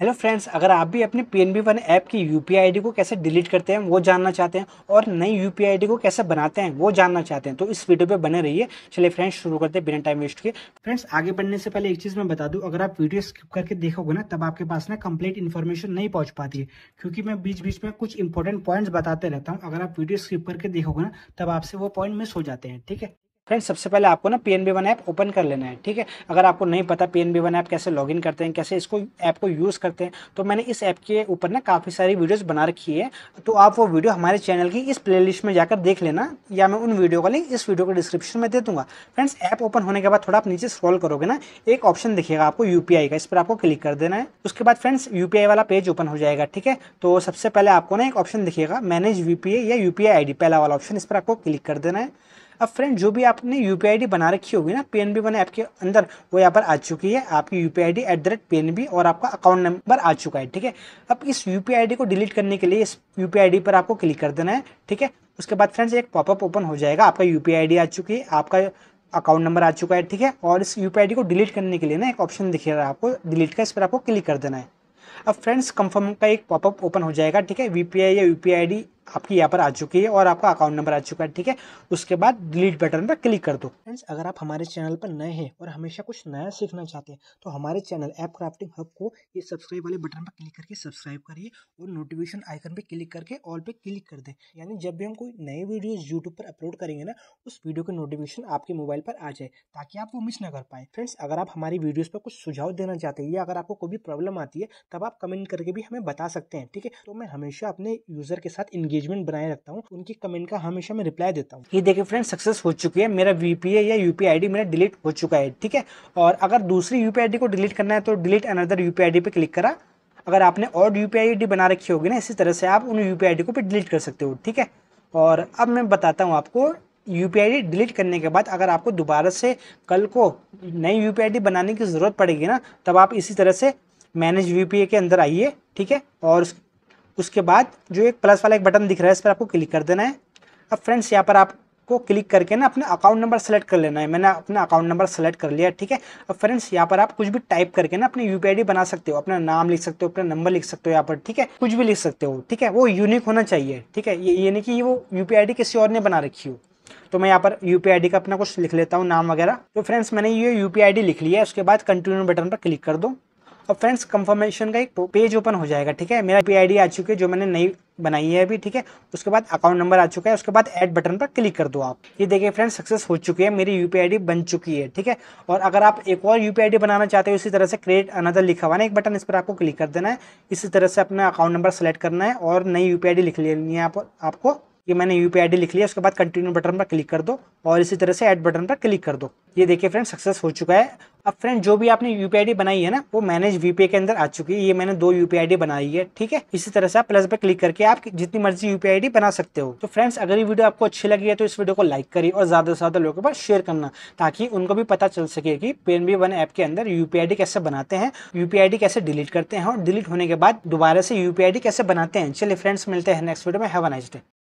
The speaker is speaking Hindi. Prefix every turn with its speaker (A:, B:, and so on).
A: हेलो फ्रेंड्स अगर आप भी अपने P N B one app की यू पी आई डी को कैसे डिलीट करते हैं वो जानना चाहते हैं और नई यू पी आई डी को कैसे बनाते हैं वो जानना चाहते हैं तो इस वीडियो पे बने रहिए चलिए फ्रेंड्स शुरू करते हैं बिना टाइम वेस्ट के फ्रेंड्स आगे बढ़ने से पहले एक चीज़ मैं बता दूं अगर आप वीडियो स्किप करके देखोगे ना तब आपके पास ना कंप्लीट इन्फॉर्मेशन नहीं पहुँच पाती है क्योंकि मैं बीच बीच में कुछ इंपॉर्टेंट पॉइंट्स बताते रहता हूँ अगर आप वीडियो स्किप करके देखोगे ना तब आपसे वो पॉइंट मिस हो जाते हैं ठीक है फ्रेंड्स सबसे पहले आपको ना P N B one app open कर लेना है ठीक है अगर आपको नहीं पता P N B one app कैसे लॉगिन करते हैं कैसे इसको ऐप को यूज़ करते हैं तो मैंने इस ऐप के ऊपर ना काफ़ी सारी वीडियोस बना रखी है तो आप वो वीडियो हमारे चैनल की इस प्लेलिस्ट में जाकर देख लेना या मैं उन वीडियो का लिंक इस वीडियो को डिस्क्रिप्शन में दे दूँगा फ्रेंड्स ऐप ओपन होने के बाद थोड़ा आप नीचे स्क्रॉल करोगे ना एक ऑप्शन दिखेगा आपको यू का इस पर आपको क्लिक कर देना है उसके बाद फ्रेंड्स यू वाला पेज ओपन हो जाएगा ठीक है तो सबसे पहले आपको ना एक ऑप्शन दिखेगा मैनेज यू या यू पी पहला वाला ऑप्शन इस पर आपको क्लिक कर देना है अब फ्रेंड जो भी आपने यू पी बना रखी होगी ना पी एन बी ऐप के अंदर वो यहाँ पर आ चुकी है आपकी U P I D at the rate और आपका अकाउंट नंबर आ चुका है ठीक है अब इस यू पी आई डी को डिलीट करने के लिए इस यू पी आई डी पर आपको क्लिक कर देना है ठीक है उसके बाद फ्रेंड्स एक पॉपअप ओपन हो जाएगा आपका यू पी आई डी आ चुकी है आपका अकाउंट नंबर आ चुका है ठीक है और इस यू पी को डिलीट करने के लिए ना एक ऑप्शन दिखेगा आपको डिलीट का इस पर आपको क्लिक कर देना है अब फ्रेंड्स कंफर्म का एक पॉपअप ओपन हो जाएगा ठीक है वी या यूपीआईडी आपकी यहाँ पर आ चुकी है और आपका अकाउंट नंबर आ चुका है ठीक है उसके बाद डिलीट बटन पर क्लिक कर दो फ्रेंड्स अगर आप हमारे चैनल पर नए हैं और हमेशा कुछ नया सीखना चाहते हैं तो हमारे चैनल ऐप क्राफ्टिंग हब को ये सब्सक्राइब वाले बटन पर क्लिक करके सब्सक्राइब करिए और नोटिफिकेशन आइकन पर क्लिक करके ऑल पर क्लिक कर दें यानी जब भी हम कोई नए वीडियो यूट्यूब पर अपलोड करेंगे ना उस वीडियो के नोटिफिकेशन आपके मोबाइल पर आ जाए ताकि आप वो मिस ना कर पाए फ्रेंड्स अगर आप हमारी वीडियोज़ पर कुछ सुझाव देना चाहते हैं या अगर आपको कोई भी प्रॉब्लम आती है तब आप कमेंट करके भी हमें बता सकते हैं ठीक है तो मैं हमेशा अपने यूज़र के साथ इंगेज एंगेजमेंट बनाए रखता हूँ उनकी कमेंट का हमेशा मैं रिप्लाई देता हूँ ये देखिए फ्रेंड सक्सेस हो चुकी है मेरा वीपीए या यूपीआईडी मेरा डिलीट हो चुका है ठीक है और अगर दूसरी यूपीआईडी को डिलीट करना है तो डिलीट अनदर यूपीआईडी पे क्लिक करा अगर आपने और यू पी बना रखी होगी ना इसी तरह से आप उन यू पी को भी डिलीट कर सकते हो ठीक है और अब मैं बताता हूँ आपको यू पी डिलीट करने के बाद अगर आपको दोबारा से कल को नई यू पी बनाने की ज़रूरत पड़ेगी ना तब आप इसी तरह से मैनेज वी के अंदर आइए ठीक है और उसके बाद जो एक प्लस वाला एक बटन दिख रहा है इस पर आपको क्लिक कर देना है अब फ्रेंड्स यहाँ पर आपको क्लिक करके ना अपना अकाउंट नंबर सेलेक्ट कर लेना है मैंने अपना अकाउंट नंबर सेलेक्ट कर लिया ठीक है अब फ्रेंड्स यहाँ पर आप कुछ भी टाइप करके ना अपनी यू बना सकते हो अपना नाम लिख सकते हो अपना नंबर लिख सकते हो यहाँ पर ठीक है कुछ भी लिख सकते हो ठीक है वो यूनिक होना चाहिए ठीक है ये यानी कि वो यू किसी और ने बना रखी हो तो मैं यहाँ पर यू का अपना कुछ लिख लेता हूँ नाम वगैरह तो फ्रेंड्स मैंने ये यू लिख लिया है उसके बाद कंटिन्यू बटन पर क्लिक कर दो और फ्रेंड्स कंफर्मेशन का एक पेज ओपन हो जाएगा ठीक है मेरा पी आ चुकी है जो मैंने नई बनाई है अभी ठीक है उसके बाद अकाउंट नंबर आ चुका है उसके बाद ऐड बटन पर क्लिक कर दो आप ये देखिए फ्रेंड्स सक्सेस हो चुकी है मेरी यू पी बन चुकी है ठीक है और अगर आप एक और यू पी बनाना चाहते हो इसी तरह से क्रिएट अनदर लिखा हुआ ना एक बटन इस पर आपको क्लिक कर देना है इसी तरह से अपना अकाउंट नंबर सेलेक्ट करना है और नई यू पी लिख लेनी है आप, आपको कि मैंने यू पी लिख लिया उसके बाद कंटिन्यू बटन पर क्लिक कर दो और इसी तरह से ऐड बटन पर क्लिक कर दो ये देखिए फ्रेंड सक्सेस हो चुका है अब फ्रेंड जो भी आपने यू बनाई है ना वो मैनेज वीपीआई के अंदर आ चुकी है ये मैंने दो यू पी बनाई है ठीक है इसी तरह से आप प्लस पर क्लिक करके आप जितनी मर्जी यू बना सकते हो तो फ्रेंड्स अगर ये वीडियो आपको अच्छी लगी है तो इस वीडियो को लाइक करिए और ज्यादा से ज्यादा लोगों पर शेयर करना ताकि उनको भी पता चल सके कि पेन वन ऐप के अंदर यू कैसे बनाते हैं यू कैसे डिलीट करते हैं और डिलीट होने के बाद दोबारा से यू कैसे बनाते हैं चलिए फ्रेंड्स मिलते हैं नेक्स्ट वीडियो में हैव नाइस डे